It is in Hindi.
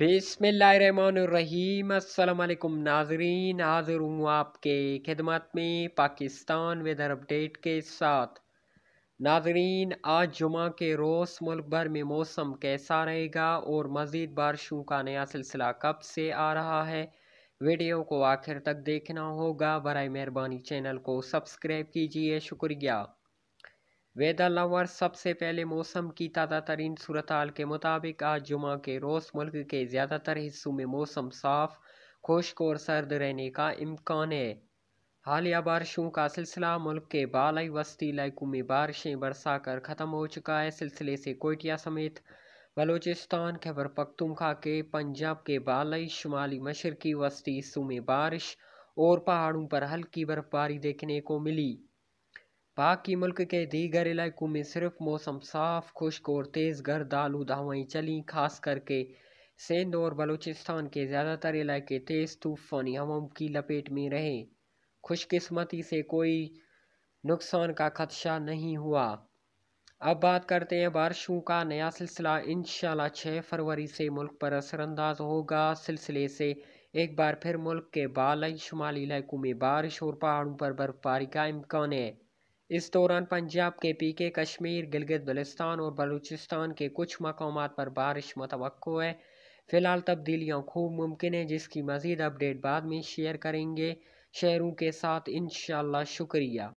बिसमीम नाजरीन हाज़िर हूँ आपके खिदमत में पाकिस्तान वेदर अपडेट के साथ नाजरीन आज जुमा के रोज़ मुल्क भर में मौसम कैसा रहेगा और मज़ीद बारिशों का नया सिलसिला कब से आ रहा है वीडियो को आखिर तक देखना होगा बर मेहरबानी चैनल को सब्सक्राइब कीजिए शुक्रिया वेदर लवर सबसे पहले मौसम की ताज़ा तरीन सूरत के मुताबिक आज जुमा के रोज़ मुल्क के ज़्यादातर हिस्सों में मौसम साफ खुश्क और सर्द रहने का इम्कान है हालिया बारिशों का सिलसिला मुल्क के बालई वस्ती इलाकों में बारिशें बरसा कर ख़त्म हो चुका है सिलसिले से कोयटिया समेत बलोचिस्तान खैबर पख्तुमखा के पंजाब के बालई शुमाली मशरकी वस्ती हिस्सों में बारिश और पहाड़ों पर हल्की बर्फबारी देखने को मिली पाक मुल्क के दीगर इलाकों में सिर्फ मौसम साफ खुश्क और तेज़ गर्द आलू हवाएँ चली खास करके सिंध और बलूचिस्तान के ज़्यादातर इलाके तेज़ तूफ़ानी हवाओं की लपेट में रहे खुशकिस्मती से कोई नुकसान का खदशा नहीं हुआ अब बात करते हैं बारिशों का नया सिलसिला इन छः फरवरी से मुल्क पर असरानंदाज होगा सिलसिले से एक बार फिर मुल्क के बालई शुमाली इलाकों में बारिश और पहाड़ों पर बर्फबारी का इम्कान है इस दौरान पंजाब के पी के कश्मीर गिलगित बलिस्तान और बलूचिस्तान के कुछ मकाम पर बारिश मतव है फ़िलहाल तब्दीलियाँ खूब मुमकिन है जिसकी मज़ीद अपडेट बाद में शेयर करेंगे शहरों के साथ इन शुक्रिया